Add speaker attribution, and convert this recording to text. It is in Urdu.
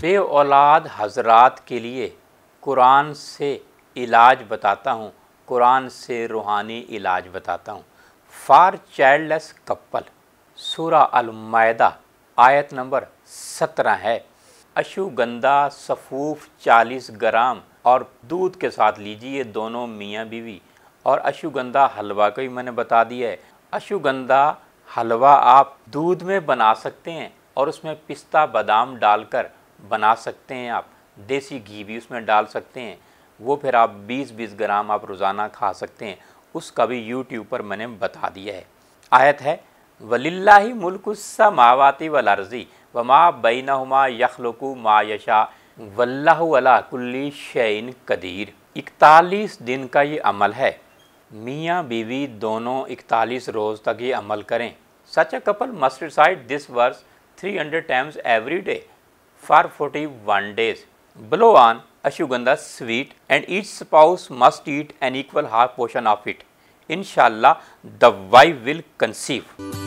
Speaker 1: بے اولاد حضرات کے لیے قرآن سے علاج بتاتا ہوں قرآن سے روحانی علاج بتاتا ہوں فار چائلڈ لیس کپل سورہ المائدہ آیت نمبر سترہ ہے اشوگندھا صفوف چالیس گرام اور دودھ کے ساتھ لیجیے دونوں میاں بیوی اور اشوگندھا حلوہ کو ہی میں نے بتا دیا ہے اشوگندھا حلوہ آپ دودھ میں بنا سکتے ہیں اور اس میں پستہ بادام ڈال کر بنا سکتے ہیں آپ دیسی گھی بھی اس میں ڈال سکتے ہیں وہ پھر آپ بیس بیس گرام آپ روزانہ کھا سکتے ہیں اس کا بھی یوٹیوب پر میں نے بتا دیا ہے آیت ہے ولی اللہ ملک سا وَمَا بَيْنَهُمَا يَخْلُقُ مَا يَشَا وَاللَّهُ عَلَىٰ ما یشا قَدِير علا کلی شعین قدیر اکتالیس دن کا یہ عمل ہے میاں بیوی دونوں اکتالیس روز تک یہ عمل کریں such a couple must recite this verse three hundred times every day for 41 days. blow on ashwagandha sweet and each spouse must eat an equal half portion of it. Inshallah, the wife will conceive.